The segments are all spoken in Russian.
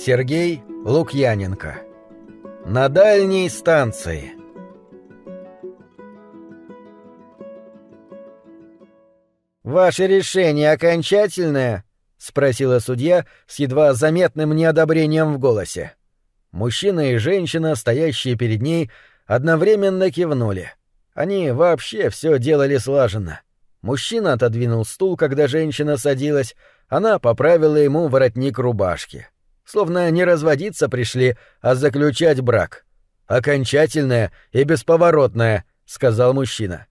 Сергей Лукьяненко. На дальней станции. «Ваше решение окончательное?» — спросила судья с едва заметным неодобрением в голосе. Мужчина и женщина, стоящие перед ней, одновременно кивнули. Они вообще все делали слаженно. Мужчина отодвинул стул, когда женщина садилась, она поправила ему воротник рубашки. — словно не разводиться пришли, а заключать брак. Окончательное и бесповоротное, сказал мужчина.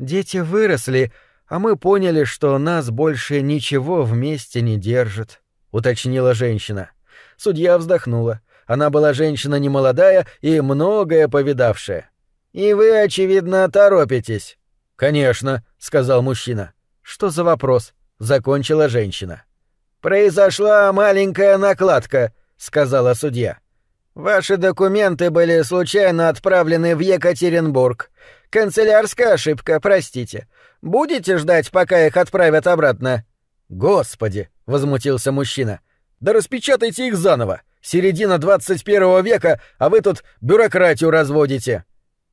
Дети выросли, а мы поняли, что нас больше ничего вместе не держит, уточнила женщина. Судья вздохнула. Она была женщина немолодая и многое повидавшая. И вы, очевидно, торопитесь. Конечно, сказал мужчина. Что за вопрос? закончила женщина. «Произошла маленькая накладка», — сказала судья. «Ваши документы были случайно отправлены в Екатеринбург. Канцелярская ошибка, простите. Будете ждать, пока их отправят обратно?» «Господи!» — возмутился мужчина. «Да распечатайте их заново! Середина 21 века, а вы тут бюрократию разводите!»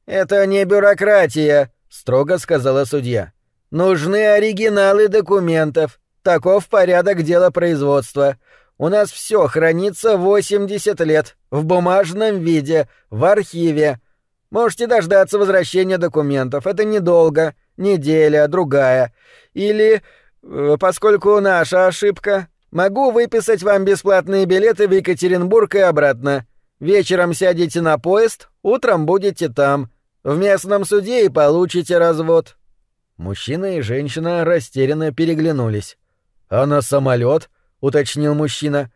«Это не бюрократия», — строго сказала судья. «Нужны оригиналы документов. Таков порядок дела производства. У нас все хранится 80 лет, в бумажном виде, в архиве. Можете дождаться возвращения документов. Это недолго, неделя, другая. Или, э, поскольку наша ошибка, могу выписать вам бесплатные билеты в Екатеринбург и обратно. Вечером сядете на поезд, утром будете там. В местном суде и получите развод». Мужчина и женщина растерянно переглянулись. «А на самолет?» — уточнил мужчина.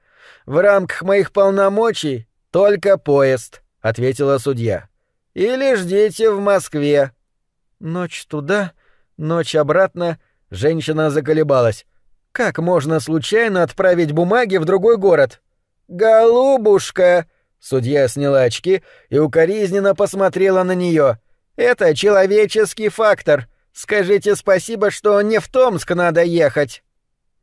«В рамках моих полномочий только поезд», — ответила судья. «Или ждите в Москве». Ночь туда, ночь обратно, женщина заколебалась. «Как можно случайно отправить бумаги в другой город?» «Голубушка!» Судья сняла очки и укоризненно посмотрела на нее. «Это человеческий фактор. Скажите спасибо, что не в Томск надо ехать».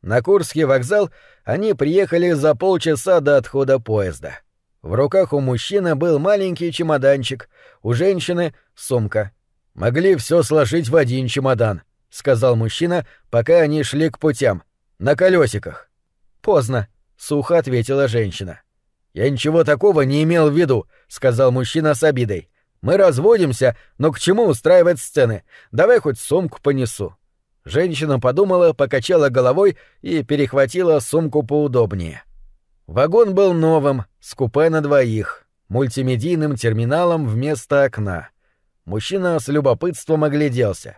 На Курский вокзал они приехали за полчаса до отхода поезда. В руках у мужчины был маленький чемоданчик, у женщины — сумка. «Могли все сложить в один чемодан», — сказал мужчина, пока они шли к путям. «На колесиках». «Поздно», — сухо ответила женщина. «Я ничего такого не имел в виду», — сказал мужчина с обидой. «Мы разводимся, но к чему устраивать сцены? Давай хоть сумку понесу». Женщина подумала, покачала головой и перехватила сумку поудобнее. Вагон был новым, с купе на двоих, мультимедийным терминалом вместо окна. Мужчина с любопытством огляделся.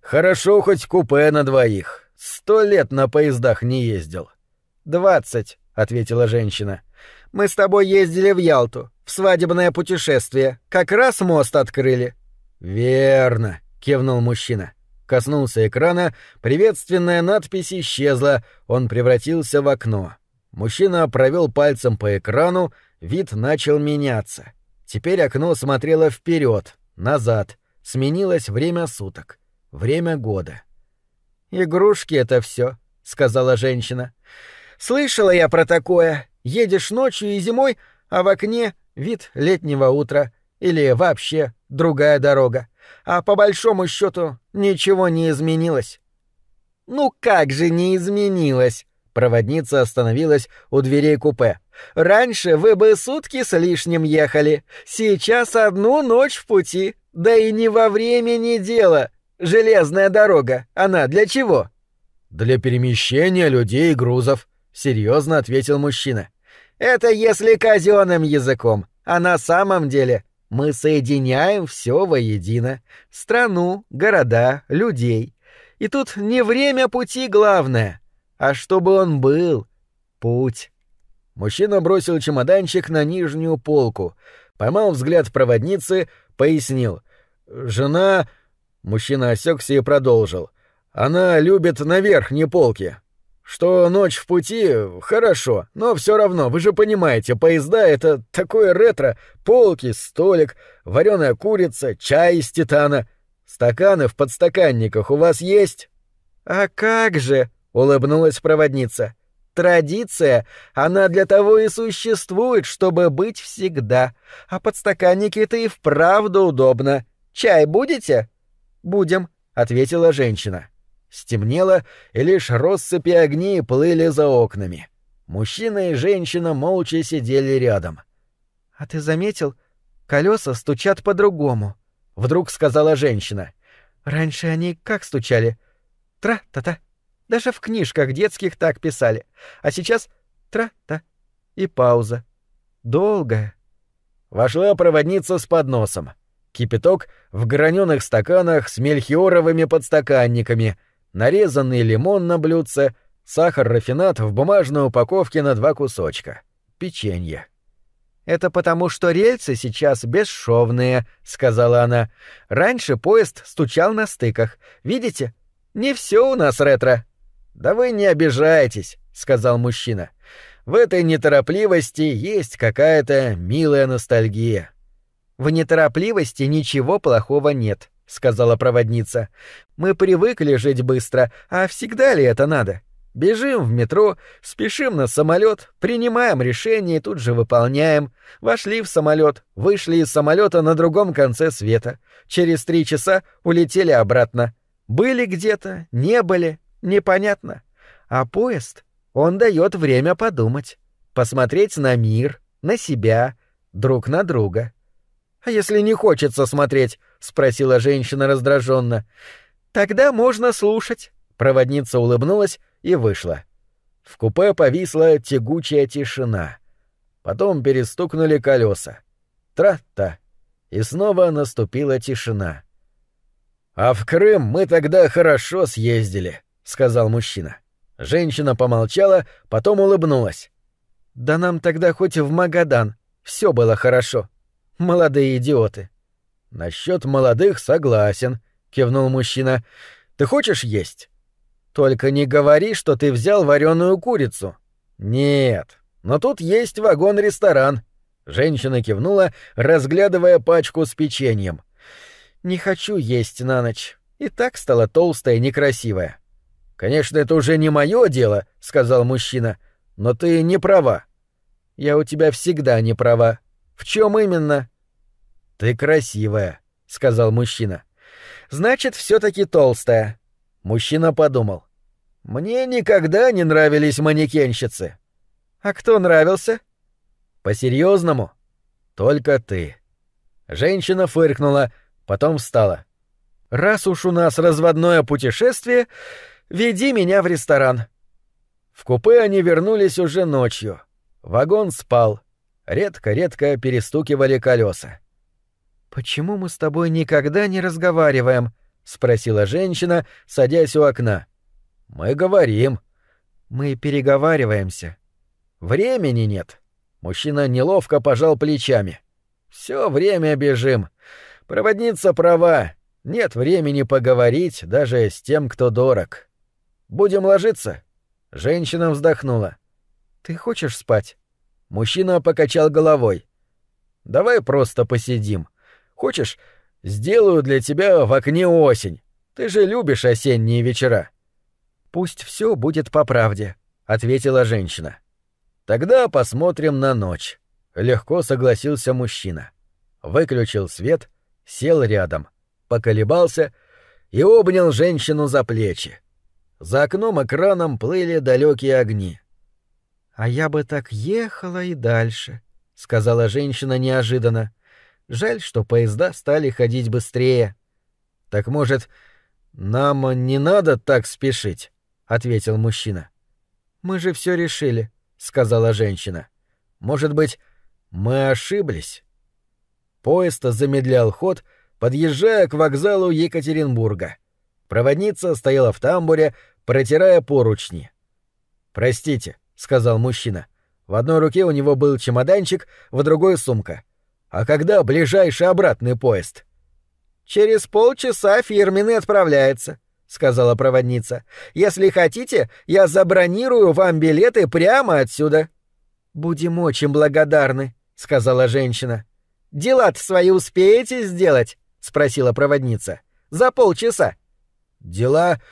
Хорошо хоть купе на двоих. Сто лет на поездах не ездил. «Двадцать», — ответила женщина. «Мы с тобой ездили в Ялту, в свадебное путешествие. Как раз мост открыли». «Верно», — кивнул мужчина коснулся экрана, приветственная надпись исчезла, он превратился в окно. Мужчина провел пальцем по экрану, вид начал меняться. Теперь окно смотрело вперед, назад, сменилось время суток, время года. «Игрушки — это все, сказала женщина. «Слышала я про такое. Едешь ночью и зимой, а в окне вид летнего утра или вообще другая дорога а по большому счету ничего не изменилось. Ну как же не изменилось? Проводница остановилась у дверей купе. «Раньше вы бы сутки с лишним ехали. Сейчас одну ночь в пути. Да и не во время времени дело. Железная дорога. Она для чего?» «Для перемещения людей и грузов», — серьезно ответил мужчина. «Это если казенным языком. А на самом деле мы соединяем все воедино. Страну, города, людей. И тут не время пути главное, а чтобы он был. Путь. Мужчина бросил чемоданчик на нижнюю полку, поймал взгляд проводницы, пояснил. «Жена...» Мужчина осекся и продолжил. «Она любит на верхней полке. Что ночь в пути — хорошо, но все равно, вы же понимаете, поезда — это такое ретро, полки, столик, вареная курица, чай из титана. Стаканы в подстаканниках у вас есть? — А как же! — улыбнулась проводница. — Традиция, она для того и существует, чтобы быть всегда. А подстаканники-то и вправду удобно. Чай будете? — Будем, — ответила женщина. — Стемнело, и лишь россыпи огней плыли за окнами. Мужчина и женщина молча сидели рядом. «А ты заметил? Колеса стучат по-другому», — вдруг сказала женщина. «Раньше они как стучали? Тра-та-та. Даже в книжках детских так писали. А сейчас тра-та. И пауза. Долгая». Вошла проводница с подносом. Кипяток в граненых стаканах с мельхиоровыми подстаканниками — нарезанный лимон на блюдце, сахар-рафинад в бумажной упаковке на два кусочка, печенье. «Это потому, что рельсы сейчас бесшовные», — сказала она. «Раньше поезд стучал на стыках. Видите? Не все у нас ретро». «Да вы не обижайтесь», — сказал мужчина. «В этой неторопливости есть какая-то милая ностальгия». «В неторопливости ничего плохого нет», — сказала проводница. «Мы привыкли жить быстро, а всегда ли это надо? Бежим в метро, спешим на самолет, принимаем решение и тут же выполняем. Вошли в самолет, вышли из самолета на другом конце света. Через три часа улетели обратно. Были где-то, не были, непонятно. А поезд, он дает время подумать, посмотреть на мир, на себя, друг на друга. А если не хочется смотреть, спросила женщина раздраженно. Тогда можно слушать. Проводница улыбнулась и вышла. В купе повисла тягучая тишина. Потом перестукнули колеса. Тра-та. И снова наступила тишина. «А в Крым мы тогда хорошо съездили», — сказал мужчина. Женщина помолчала, потом улыбнулась. «Да нам тогда хоть в Магадан все было хорошо. Молодые идиоты». Насчет молодых согласен, кивнул мужчина. Ты хочешь есть? Только не говори, что ты взял вареную курицу. Нет, но тут есть вагон-ресторан. Женщина кивнула, разглядывая пачку с печеньем. Не хочу есть на ночь. И так стала толстая и некрасивая. Конечно, это уже не мое дело, сказал мужчина. Но ты не права. Я у тебя всегда не права. В чем именно? «Ты красивая», — сказал мужчина. «Значит, все-таки толстая». Мужчина подумал. «Мне никогда не нравились манекенщицы». «А кто нравился?» «По-серьезному?» «Только ты». Женщина фыркнула, потом встала. «Раз уж у нас разводное путешествие, веди меня в ресторан». В купе они вернулись уже ночью. Вагон спал. Редко-редко перестукивали колеса. «Почему мы с тобой никогда не разговариваем?» — спросила женщина, садясь у окна. «Мы говорим». «Мы переговариваемся». «Времени нет». Мужчина неловко пожал плечами. «Все время бежим. Проводница права. Нет времени поговорить даже с тем, кто дорог. Будем ложиться?» Женщина вздохнула. «Ты хочешь спать?» Мужчина покачал головой. «Давай просто посидим. Хочешь, сделаю для тебя в окне осень. Ты же любишь осенние вечера. Пусть все будет по правде, ответила женщина. Тогда посмотрим на ночь, легко согласился мужчина. Выключил свет, сел рядом, поколебался и обнял женщину за плечи. За окном экраном плыли далекие огни. А я бы так ехала и дальше, сказала женщина неожиданно. Жаль, что поезда стали ходить быстрее. Так может, нам не надо так спешить, ответил мужчина. Мы же все решили, сказала женщина. Может быть, мы ошиблись? Поезд замедлял ход, подъезжая к вокзалу Екатеринбурга. Проводница стояла в тамбуре, протирая поручни. «Простите», — сказал мужчина. В одной руке у него был чемоданчик, в другой — сумка. «А когда ближайший обратный поезд?» «Через полчаса фирменный отправляется», — сказала проводница. «Если хотите, я забронирую вам билеты прямо отсюда». «Будем очень благодарны», — сказала женщина. «Дела-то свои успеете сделать?» — спросила проводница. «За полчаса». «Дела...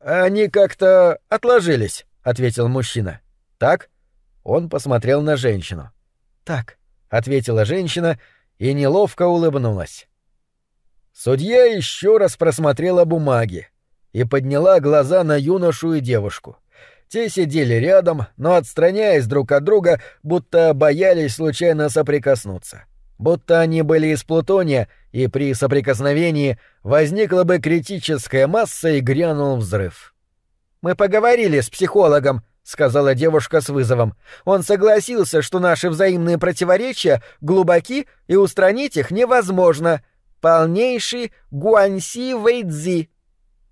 они как-то отложились», — ответил мужчина. «Так?» Он посмотрел на женщину. «Так». — ответила женщина и неловко улыбнулась. Судья еще раз просмотрела бумаги и подняла глаза на юношу и девушку. Те сидели рядом, но отстраняясь друг от друга, будто боялись случайно соприкоснуться. Будто они были из плутония, и при соприкосновении возникла бы критическая масса и грянул взрыв. «Мы поговорили с психологом», сказала девушка с вызовом. Он согласился, что наши взаимные противоречия глубоки и устранить их невозможно. Полнейший гуанси вэйдзи.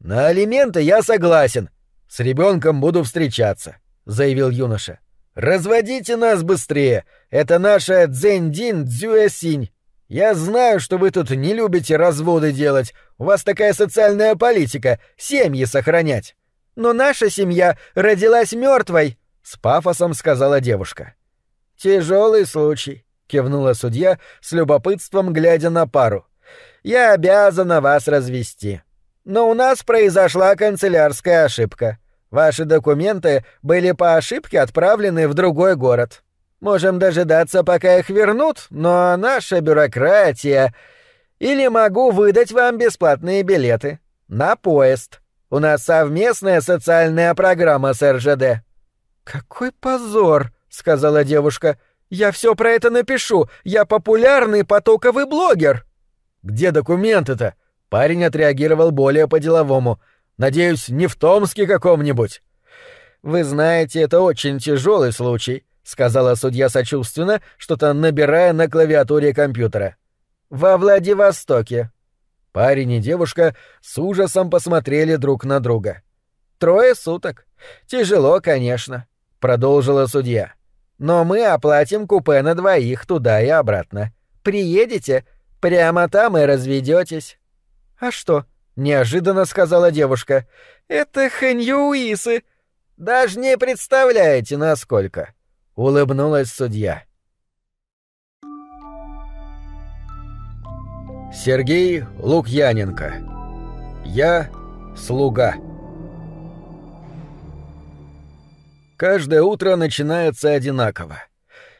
На алименты я согласен. С ребенком буду встречаться, заявил юноша. Разводите нас быстрее. Это наша дзендин дзюэсинь. Я знаю, что вы тут не любите разводы делать. У вас такая социальная политика семьи сохранять но наша семья родилась мертвой, с пафосом сказала девушка. Тяжелый случай, кивнула судья, с любопытством глядя на пару. Я обязана вас развести. Но у нас произошла канцелярская ошибка. Ваши документы были по ошибке отправлены в другой город. Можем дожидаться, пока их вернут, но наша бюрократия... Или могу выдать вам бесплатные билеты на поезд. У нас совместная социальная программа с РЖД». «Какой позор!» — сказала девушка. «Я все про это напишу. Я популярный потоковый блогер». «Где документы-то?» Парень отреагировал более по-деловому. «Надеюсь, не в Томске каком-нибудь». «Вы знаете, это очень тяжелый случай», — сказала судья сочувственно, что-то набирая на клавиатуре компьютера. «Во Владивостоке». Парень и девушка с ужасом посмотрели друг на друга. «Трое суток. Тяжело, конечно», — продолжила судья. «Но мы оплатим купе на двоих туда и обратно. Приедете, прямо там и разведетесь». «А что?» — неожиданно сказала девушка. «Это хэньюисы. Даже не представляете, насколько!» — улыбнулась судья. Сергей Лукьяненко. Я слуга. Каждое утро начинается одинаково.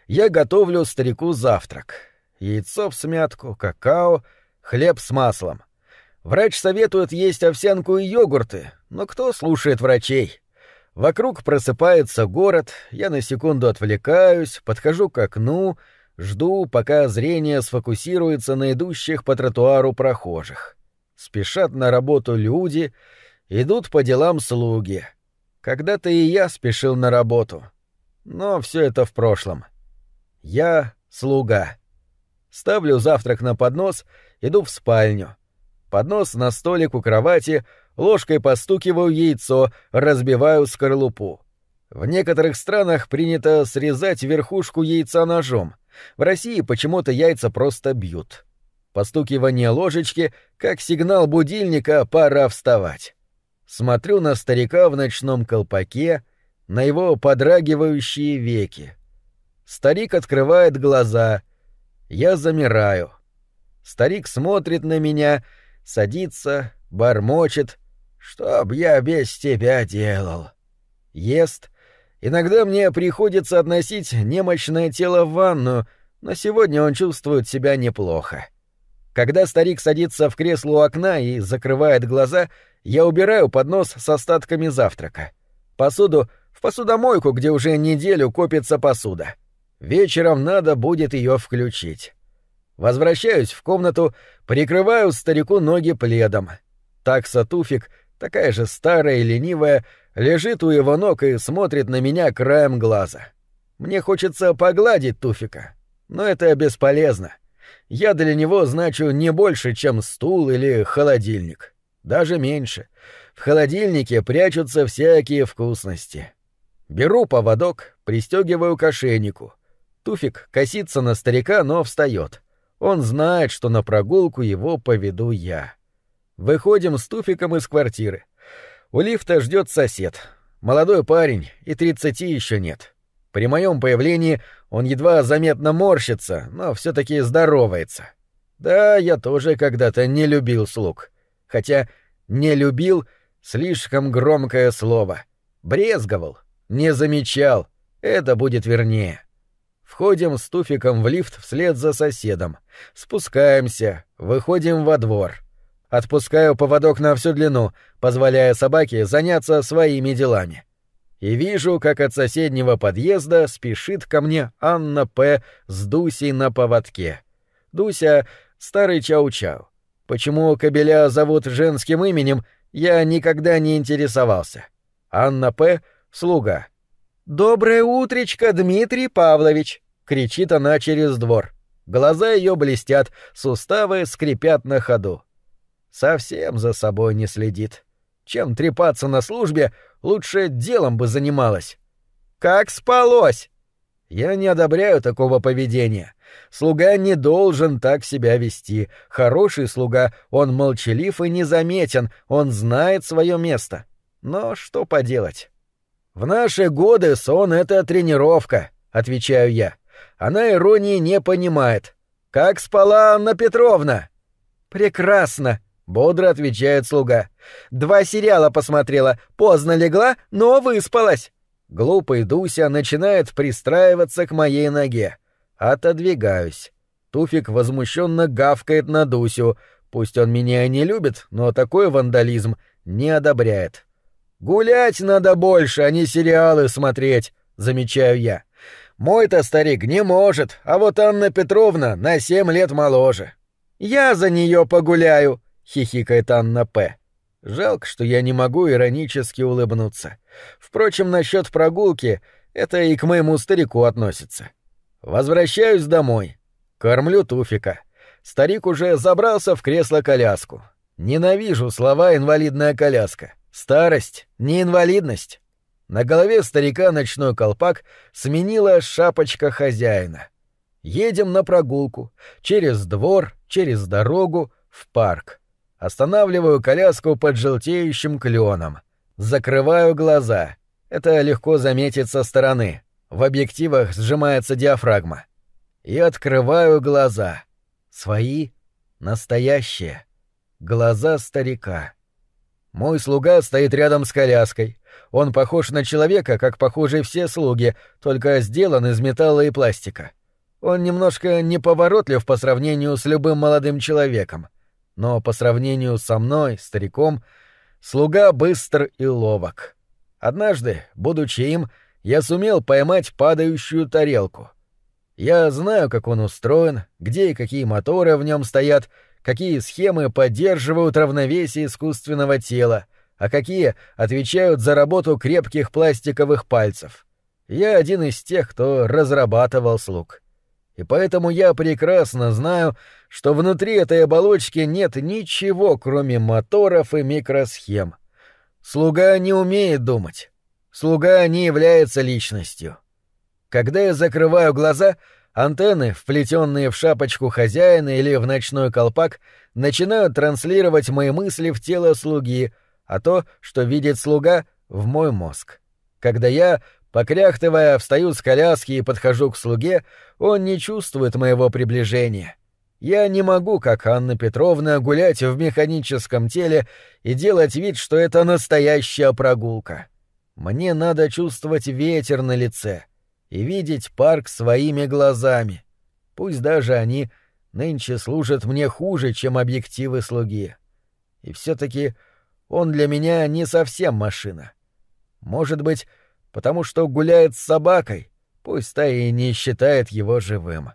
Я готовлю старику завтрак. Яйцо в смятку, какао, хлеб с маслом. Врач советует есть овсянку и йогурты, но кто слушает врачей? Вокруг просыпается город, я на секунду отвлекаюсь, подхожу к окну — Жду, пока зрение сфокусируется на идущих по тротуару прохожих. Спешат на работу люди, идут по делам слуги. Когда-то и я спешил на работу. Но все это в прошлом. Я — слуга. Ставлю завтрак на поднос, иду в спальню. Поднос на столик у кровати, ложкой постукиваю яйцо, разбиваю скорлупу. В некоторых странах принято срезать верхушку яйца ножом — в России почему-то яйца просто бьют. Постукивание ложечки, как сигнал будильника «пора вставать». Смотрю на старика в ночном колпаке, на его подрагивающие веки. Старик открывает глаза. Я замираю. Старик смотрит на меня, садится, бормочет. «Что б я без тебя делал?» Ест — Иногда мне приходится относить немощное тело в ванну, но сегодня он чувствует себя неплохо. Когда старик садится в кресло у окна и закрывает глаза, я убираю поднос с остатками завтрака. Посуду в посудомойку, где уже неделю копится посуда. Вечером надо будет ее включить. Возвращаюсь в комнату, прикрываю старику ноги пледом. Такса Туфик, такая же старая и ленивая, Лежит у его ног и смотрит на меня краем глаза. Мне хочется погладить Туфика, но это бесполезно. Я для него значу не больше, чем стул или холодильник. Даже меньше. В холодильнике прячутся всякие вкусности. Беру поводок, пристегиваю к ошейнику. Туфик косится на старика, но встает. Он знает, что на прогулку его поведу я. Выходим с Туфиком из квартиры. У лифта ждет сосед. Молодой парень, и тридцати еще нет. При моем появлении он едва заметно морщится, но все-таки здоровается. Да, я тоже когда-то не любил слуг. Хотя «не любил» — слишком громкое слово. Брезговал, не замечал. Это будет вернее. Входим с Туфиком в лифт вслед за соседом. Спускаемся, выходим во двор. Отпускаю поводок на всю длину, позволяя собаке заняться своими делами. И вижу, как от соседнего подъезда спешит ко мне Анна П. с Дусей на поводке. Дуся — старый чау-чау. Почему кобеля зовут женским именем, я никогда не интересовался. Анна П. — слуга. «Доброе утречко, Дмитрий Павлович!» — кричит она через двор. Глаза ее блестят, суставы скрипят на ходу совсем за собой не следит. Чем трепаться на службе, лучше делом бы занималась. Как спалось? Я не одобряю такого поведения. Слуга не должен так себя вести. Хороший слуга, он молчалив и незаметен, он знает свое место. Но что поделать? В наши годы сон — это тренировка, — отвечаю я. Она иронии не понимает. Как спала Анна Петровна? Прекрасно, Бодро отвечает слуга. Два сериала посмотрела, поздно легла, но выспалась. Глупый Дуся начинает пристраиваться к моей ноге. Отодвигаюсь. Туфик возмущенно гавкает на Дусю. Пусть он меня не любит, но такой вандализм не одобряет. «Гулять надо больше, а не сериалы смотреть», — замечаю я. «Мой-то старик не может, а вот Анна Петровна на семь лет моложе». «Я за нее погуляю», — хихикает Анна П. Жалко, что я не могу иронически улыбнуться. Впрочем, насчет прогулки это и к моему старику относится. Возвращаюсь домой. Кормлю Туфика. Старик уже забрался в кресло-коляску. Ненавижу слова «инвалидная коляска». Старость, не инвалидность. На голове старика ночной колпак сменила шапочка хозяина. Едем на прогулку. Через двор, через дорогу, в парк. Останавливаю коляску под желтеющим кленом. Закрываю глаза. Это легко заметить со стороны. В объективах сжимается диафрагма. И открываю глаза. Свои, настоящие. Глаза старика. Мой слуга стоит рядом с коляской. Он похож на человека, как похожи все слуги, только сделан из металла и пластика. Он немножко неповоротлив по сравнению с любым молодым человеком но по сравнению со мной, стариком, слуга быстр и ловок. Однажды, будучи им, я сумел поймать падающую тарелку. Я знаю, как он устроен, где и какие моторы в нем стоят, какие схемы поддерживают равновесие искусственного тела, а какие отвечают за работу крепких пластиковых пальцев. Я один из тех, кто разрабатывал слуг. И поэтому я прекрасно знаю, что внутри этой оболочки нет ничего, кроме моторов и микросхем. Слуга не умеет думать. Слуга не является личностью. Когда я закрываю глаза, антенны, вплетенные в шапочку хозяина или в ночной колпак, начинают транслировать мои мысли в тело слуги, а то, что видит слуга, в мой мозг. Когда я, покряхтывая, встаю с коляски и подхожу к слуге, он не чувствует моего приближения — я не могу, как Анна Петровна, гулять в механическом теле и делать вид, что это настоящая прогулка. Мне надо чувствовать ветер на лице и видеть парк своими глазами. Пусть даже они нынче служат мне хуже, чем объективы слуги. И все-таки он для меня не совсем машина. Может быть, потому что гуляет с собакой, пусть та и не считает его живым.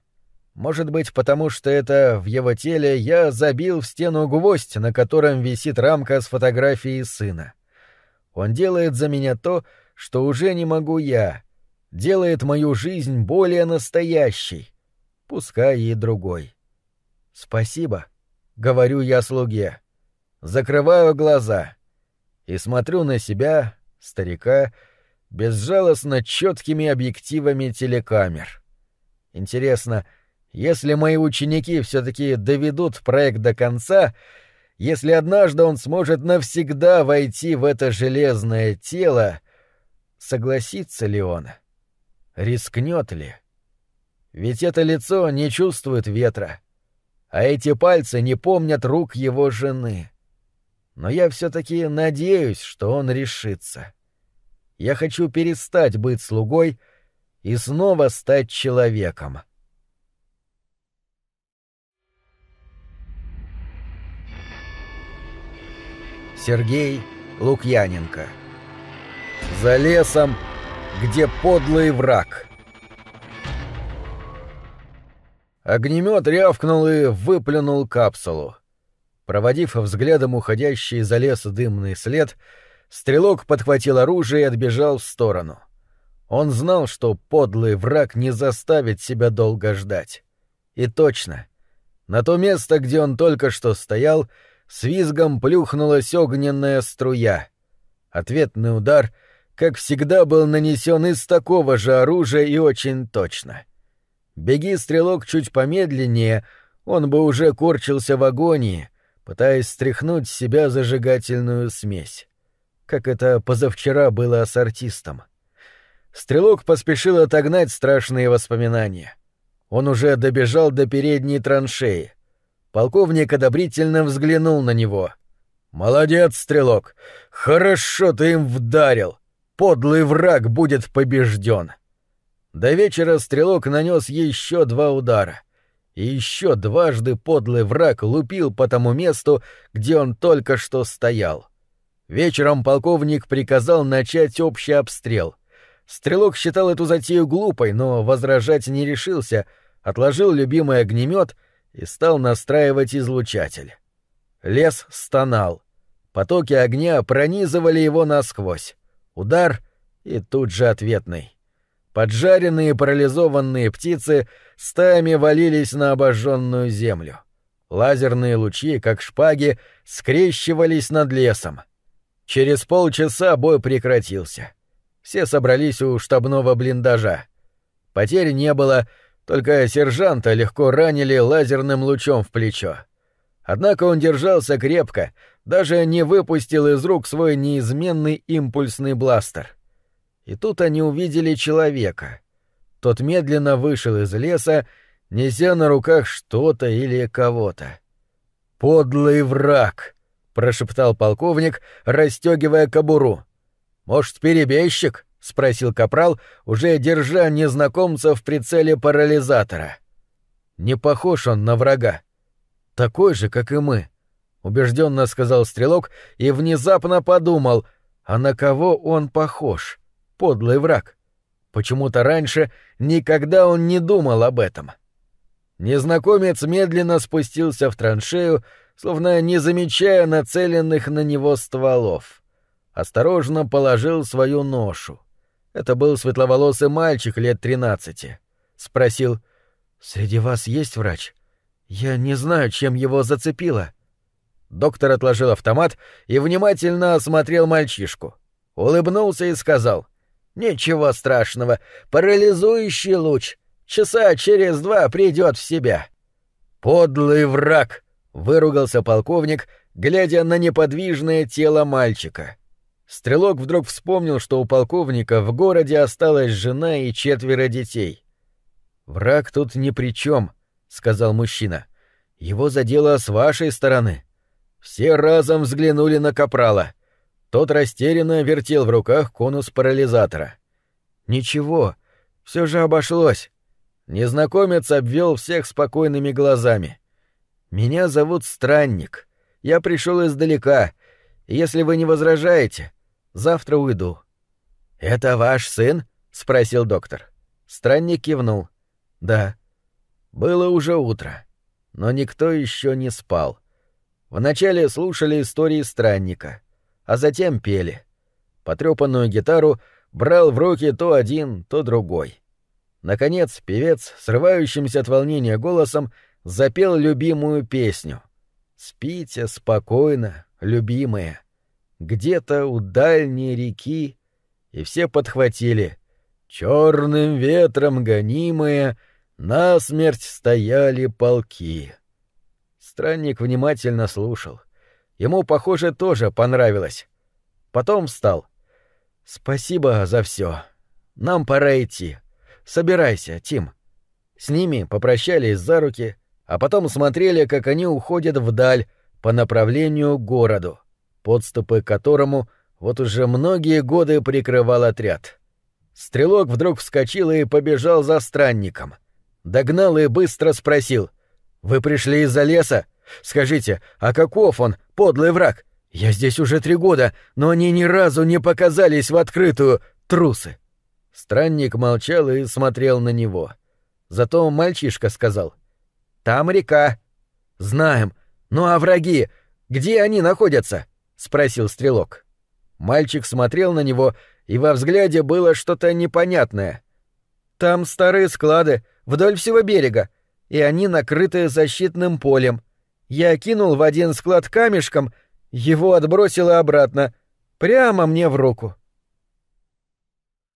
Может быть, потому что это в его теле я забил в стену гвоздь, на котором висит рамка с фотографией сына. Он делает за меня то, что уже не могу я. Делает мою жизнь более настоящей. Пускай и другой. Спасибо, говорю я слуге. Закрываю глаза и смотрю на себя, старика, безжалостно четкими объективами телекамер. Интересно, — если мои ученики все-таки доведут проект до конца, если однажды он сможет навсегда войти в это железное тело, согласится ли он? Рискнет ли? Ведь это лицо не чувствует ветра, а эти пальцы не помнят рук его жены. Но я все-таки надеюсь, что он решится. Я хочу перестать быть слугой и снова стать человеком. — Сергей Лукьяненко. За лесом, где подлый враг. Огнемет рявкнул и выплюнул капсулу. Проводив взглядом уходящий за лес дымный след, стрелок подхватил оружие и отбежал в сторону. Он знал, что подлый враг не заставит себя долго ждать. И точно. На то место, где он только что стоял, — с визгом плюхнулась огненная струя. Ответный удар, как всегда, был нанесен из такого же оружия и очень точно. Беги, стрелок, чуть помедленнее, он бы уже корчился в агонии, пытаясь стряхнуть с себя зажигательную смесь. Как это позавчера было с артистом. Стрелок поспешил отогнать страшные воспоминания. Он уже добежал до передней траншеи — Полковник одобрительно взглянул на него. «Молодец, стрелок! Хорошо ты им вдарил! Подлый враг будет побежден!» До вечера стрелок нанес еще два удара. И еще дважды подлый враг лупил по тому месту, где он только что стоял. Вечером полковник приказал начать общий обстрел. Стрелок считал эту затею глупой, но возражать не решился, отложил любимый огнемет — и стал настраивать излучатель. Лес стонал. Потоки огня пронизывали его насквозь. Удар и тут же ответный. Поджаренные парализованные птицы стаями валились на обожженную землю. Лазерные лучи, как шпаги, скрещивались над лесом. Через полчаса бой прекратился. Все собрались у штабного блиндажа. Потерь не было, только сержанта легко ранили лазерным лучом в плечо. Однако он держался крепко, даже не выпустил из рук свой неизменный импульсный бластер. И тут они увидели человека. Тот медленно вышел из леса, неся на руках что-то или кого-то. «Подлый враг!» — прошептал полковник, расстегивая кобуру. «Может, перебежчик?» — спросил Капрал, уже держа незнакомца в прицеле парализатора. «Не похож он на врага. Такой же, как и мы», — убежденно сказал стрелок и внезапно подумал, а на кого он похож? Подлый враг. Почему-то раньше никогда он не думал об этом. Незнакомец медленно спустился в траншею, словно не замечая нацеленных на него стволов. Осторожно положил свою ношу. Это был светловолосый мальчик лет 13. Спросил, «Среди вас есть врач? Я не знаю, чем его зацепило». Доктор отложил автомат и внимательно осмотрел мальчишку. Улыбнулся и сказал, «Ничего страшного, парализующий луч. Часа через два придет в себя». «Подлый враг!» — выругался полковник, глядя на неподвижное тело мальчика. — Стрелок вдруг вспомнил, что у полковника в городе осталась жена и четверо детей. «Враг тут ни при чем», — сказал мужчина. «Его задело с вашей стороны». Все разом взглянули на Капрала. Тот растерянно вертел в руках конус парализатора. «Ничего, все же обошлось». Незнакомец обвел всех спокойными глазами. «Меня зовут Странник. Я пришел издалека. Если вы не возражаете, Завтра уйду». «Это ваш сын?» — спросил доктор. Странник кивнул. «Да». Было уже утро, но никто еще не спал. Вначале слушали истории странника, а затем пели. Потрепанную гитару брал в руки то один, то другой. Наконец певец, срывающимся от волнения голосом, запел любимую песню. «Спите спокойно, любимые» где-то у дальней реки, и все подхватили. Черным ветром гонимые, насмерть стояли полки. Странник внимательно слушал. Ему, похоже, тоже понравилось. Потом встал. «Спасибо за все. Нам пора идти. Собирайся, Тим». С ними попрощались за руки, а потом смотрели, как они уходят вдаль, по направлению к городу подступы к которому вот уже многие годы прикрывал отряд. Стрелок вдруг вскочил и побежал за странником. Догнал и быстро спросил. «Вы пришли из-за леса? Скажите, а каков он, подлый враг? Я здесь уже три года, но они ни разу не показались в открытую, трусы!» Странник молчал и смотрел на него. Зато мальчишка сказал. «Там река». «Знаем. Ну а враги? Где они находятся?» спросил стрелок. Мальчик смотрел на него, и во взгляде было что-то непонятное. Там старые склады вдоль всего берега, и они накрыты защитным полем. Я кинул в один склад камешком, его отбросило обратно, прямо мне в руку.